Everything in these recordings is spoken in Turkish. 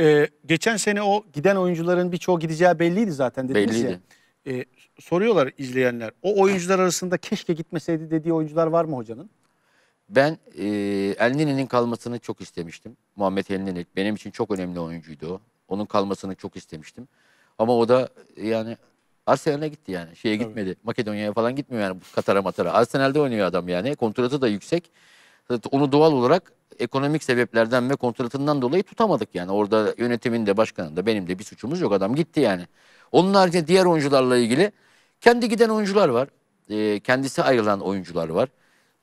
Ee, geçen sene o giden oyuncuların birçoğu gideceği belliydi zaten Belliydi. ya. Ee, soruyorlar izleyenler. O oyuncular arasında keşke gitmeseydi dediği oyuncular var mı hocanın? Ben e, Elneni'nin kalmasını çok istemiştim. Muhammed Elneni benim için çok önemli oyuncuydu o. Onun kalmasını çok istemiştim. Ama o da e, yani Arsenal'e gitti yani. Şeye gitmedi. Makedonya'ya falan gitmiyor yani. Katar'a matara. Arsenal'de oynuyor adam yani. Kontratı da yüksek. Onu doğal olarak ekonomik sebeplerden ve kontratından dolayı tutamadık yani. Orada yönetimin de başkanın da benim de bir suçumuz yok. Adam gitti yani. Onun haricinde diğer oyuncularla ilgili kendi giden oyuncular var. E, kendisi ayrılan oyuncular var.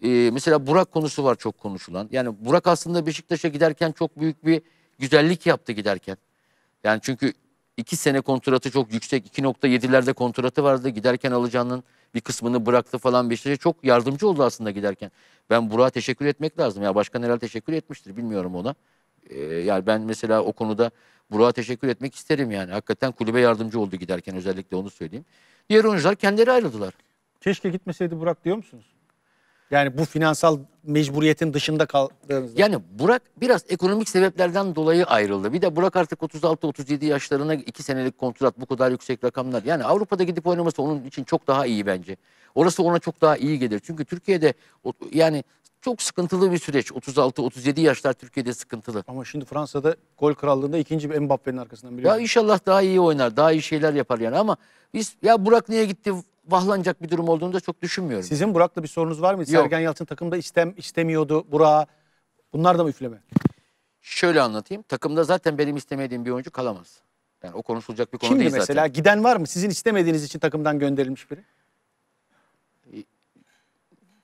E, mesela Burak konusu var çok konuşulan. Yani Burak aslında Beşiktaş'a giderken çok büyük bir güzellik yaptı giderken. Yani çünkü 2 sene kontratı çok yüksek. 2.7'lerde kontratı vardı. Giderken alacağının bir kısmını bıraktı falan Beşiktaş'a çok yardımcı oldu aslında giderken. Ben Burak'a teşekkür etmek lazım. Ya başkan herhalde teşekkür etmiştir bilmiyorum ona. Ee, yani ben mesela o konuda Burak'a teşekkür etmek isterim yani. Hakikaten kulübe yardımcı oldu giderken özellikle onu söyleyeyim. Diğer oyuncular kendileri ayrıldılar. Keşke gitmeseydi Burak diyor musunuz? Yani bu finansal mecburiyetin dışında kaldığınızda. Yani Burak biraz ekonomik sebeplerden dolayı ayrıldı. Bir de Burak artık 36-37 yaşlarına 2 senelik kontrat bu kadar yüksek rakamlar. Yani Avrupa'da gidip oynaması onun için çok daha iyi bence. Orası ona çok daha iyi gelir. Çünkü Türkiye'de yani çok sıkıntılı bir süreç. 36-37 yaşlar Türkiye'de sıkıntılı. Ama şimdi Fransa'da gol krallığında ikinci bir Mbappe'nin arkasından biliyorum. Ya inşallah daha iyi oynar, daha iyi şeyler yapar yani ama biz ya Burak niye gitti vahlanacak bir durum olduğunu da çok düşünmüyorum. Sizin Burak'la bir sorunuz var mı? Yok. Sergen Yalçın takımda istem istemiyordu Burak'a. Bunlar da mı üfleme? Şöyle anlatayım. Takımda zaten benim istemediğim bir oyuncu kalamaz. Yani o konuşulacak bir konu Kimdi değil mesela? zaten. Giden var mı? Sizin istemediğiniz için takımdan gönderilmiş biri. E,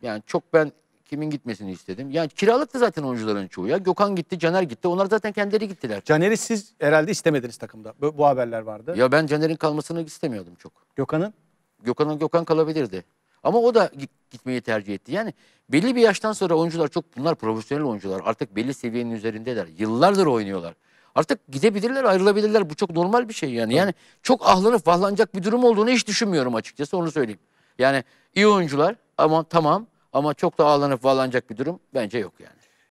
yani çok ben kimin gitmesini istedim. Yani kiralık da zaten oyuncuların çoğu ya. Gökhan gitti, Caner gitti. Onlar zaten kendileri gittiler. Caner'i siz herhalde istemediniz takımda. Bu, bu haberler vardı. Ya ben Caner'in kalmasını istemiyordum çok. Gökhan'ın? Gökhan Gökhan kalabilirdi. Ama o da gitmeyi tercih etti. Yani belli bir yaştan sonra oyuncular çok bunlar profesyonel oyuncular. Artık belli seviyenin üzerindeler. Yıllardır oynuyorlar. Artık gidebilirler, ayrılabilirler. Bu çok normal bir şey yani. Yani çok ahlanıp vahlanacak bir durum olduğunu hiç düşünmüyorum açıkçası onu söyleyeyim. Yani iyi oyuncular ama tamam ama çok da ağlanıp vahlanacak bir durum bence yok yani.